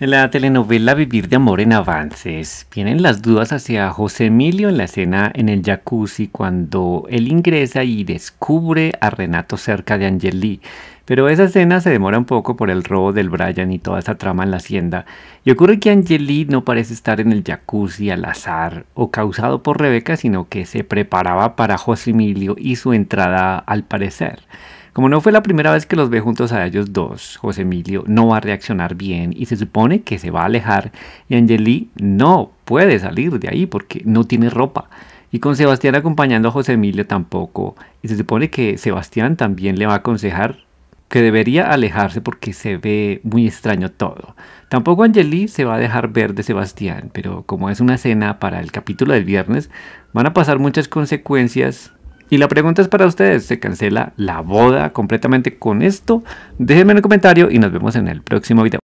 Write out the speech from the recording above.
En La telenovela Vivir de Amor en Avances. Vienen las dudas hacia José Emilio en la escena en el jacuzzi cuando él ingresa y descubre a Renato cerca de Angeli. Pero esa escena se demora un poco por el robo del Brian y toda esa trama en la hacienda. Y ocurre que Angeli no parece estar en el jacuzzi al azar o causado por Rebeca, sino que se preparaba para José Emilio y su entrada al parecer. Como no fue la primera vez que los ve juntos a ellos dos, José Emilio no va a reaccionar bien y se supone que se va a alejar y Angeli no puede salir de ahí porque no tiene ropa. Y con Sebastián acompañando a José Emilio tampoco. Y se supone que Sebastián también le va a aconsejar que debería alejarse porque se ve muy extraño todo. Tampoco Angeli se va a dejar ver de Sebastián, pero como es una cena para el capítulo del viernes, van a pasar muchas consecuencias y la pregunta es para ustedes, ¿se cancela la boda completamente con esto? Déjenme en el comentario y nos vemos en el próximo video.